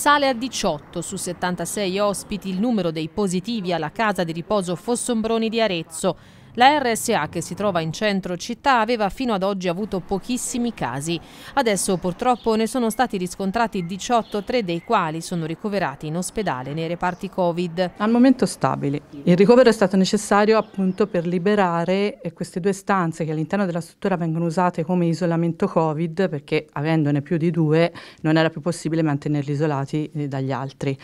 Sale a 18 su 76 ospiti il numero dei positivi alla casa di riposo Fossombroni di Arezzo. La RSA che si trova in centro città aveva fino ad oggi avuto pochissimi casi. Adesso purtroppo ne sono stati riscontrati 18, tre dei quali sono ricoverati in ospedale nei reparti Covid. Al momento stabili. Il ricovero è stato necessario appunto per liberare eh, queste due stanze che all'interno della struttura vengono usate come isolamento Covid perché avendone più di due non era più possibile mantenerli isolati eh, dagli altri.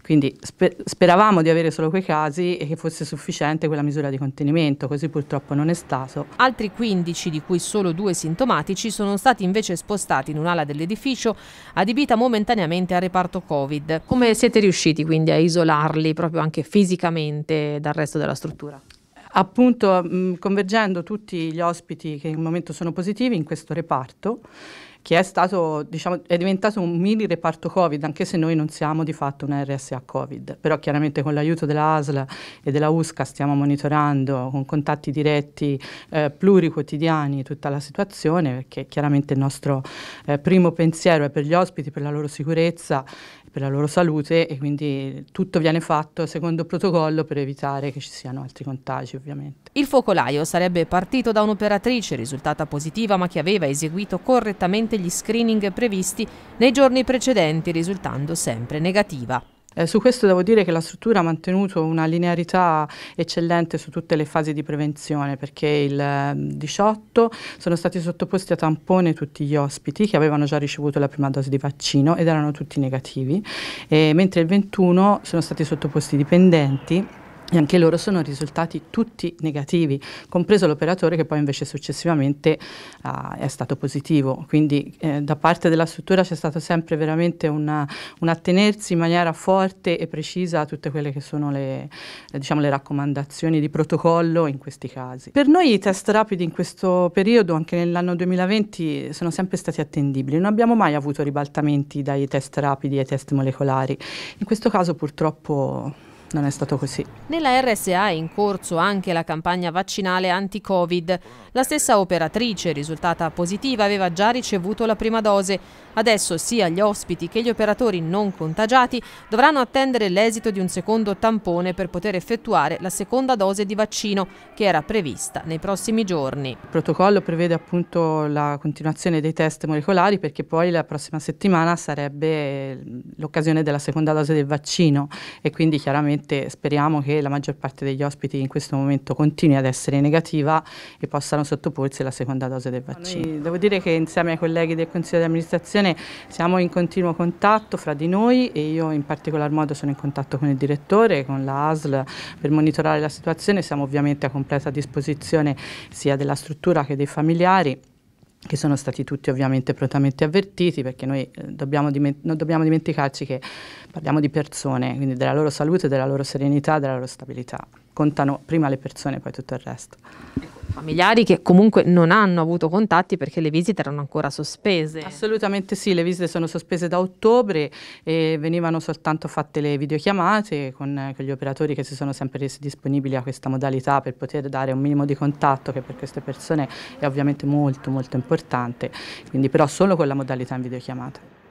Quindi speravamo di avere solo quei casi e che fosse sufficiente quella misura di contenimento, così così purtroppo non è stato. Altri 15, di cui solo due sintomatici, sono stati invece spostati in un'ala dell'edificio adibita momentaneamente a reparto Covid. Come siete riusciti quindi a isolarli proprio anche fisicamente dal resto della struttura? Appunto mh, convergendo tutti gli ospiti che in momento sono positivi in questo reparto che è, stato, diciamo, è diventato un mini reparto Covid, anche se noi non siamo di fatto una RSA Covid, però chiaramente con l'aiuto della ASL e della USCA stiamo monitorando con contatti diretti eh, pluriquotidiani tutta la situazione, perché chiaramente il nostro eh, primo pensiero è per gli ospiti, per la loro sicurezza per la loro salute e quindi tutto viene fatto secondo protocollo per evitare che ci siano altri contagi ovviamente. Il focolaio sarebbe partito da un'operatrice risultata positiva ma che aveva eseguito correttamente nonostante gli screening previsti nei giorni precedenti, risultando sempre negativa. Eh, su questo devo dire che la struttura ha mantenuto una linearità eccellente su tutte le fasi di prevenzione perché il 18 ehm, sono stati sottoposti a tampone tutti gli ospiti che avevano già ricevuto la prima dose di vaccino ed erano tutti negativi, e, mentre il 21 sono stati sottoposti i dipendenti e anche loro sono risultati tutti negativi, compreso l'operatore che poi invece successivamente uh, è stato positivo. Quindi eh, da parte della struttura c'è stato sempre veramente una, un attenersi in maniera forte e precisa a tutte quelle che sono le, eh, diciamo, le raccomandazioni di protocollo in questi casi. Per noi i test rapidi in questo periodo, anche nell'anno 2020, sono sempre stati attendibili. Non abbiamo mai avuto ribaltamenti dai test rapidi ai test molecolari. In questo caso purtroppo non è stato così. Nella RSA è in corso anche la campagna vaccinale anti-Covid. La stessa operatrice, risultata positiva, aveva già ricevuto la prima dose. Adesso sia gli ospiti che gli operatori non contagiati dovranno attendere l'esito di un secondo tampone per poter effettuare la seconda dose di vaccino che era prevista nei prossimi giorni. Il protocollo prevede appunto la continuazione dei test molecolari perché poi la prossima settimana sarebbe l'occasione della seconda dose del vaccino e quindi chiaramente ovviamente speriamo che la maggior parte degli ospiti in questo momento continui ad essere negativa e possano sottoporsi alla seconda dose del vaccino. Noi, devo dire che insieme ai colleghi del Consiglio di amministrazione siamo in continuo contatto fra di noi e io in particolar modo sono in contatto con il direttore, con la ASL per monitorare la situazione, siamo ovviamente a completa disposizione sia della struttura che dei familiari che sono stati tutti ovviamente prontamente avvertiti perché noi eh, dobbiamo diment- non dobbiamo dimenticarci che parliamo di persone, quindi della loro salute, della loro serenità, della loro stabilità contano prima le persone, poi tutto il resto. Ecco, familiari che comunque non hanno avuto contatti perché le visite erano ancora sospese. Assolutamente sì, le visite sono sospese da ottobre e venivano soltanto fatte le videochiamate con, con gli operatori che si sono sempre resi disponibili a questa modalità per poter dare un minimo di contatto che per queste persone è ovviamente molto molto importante, quindi però solo con la modalità in videochiamata.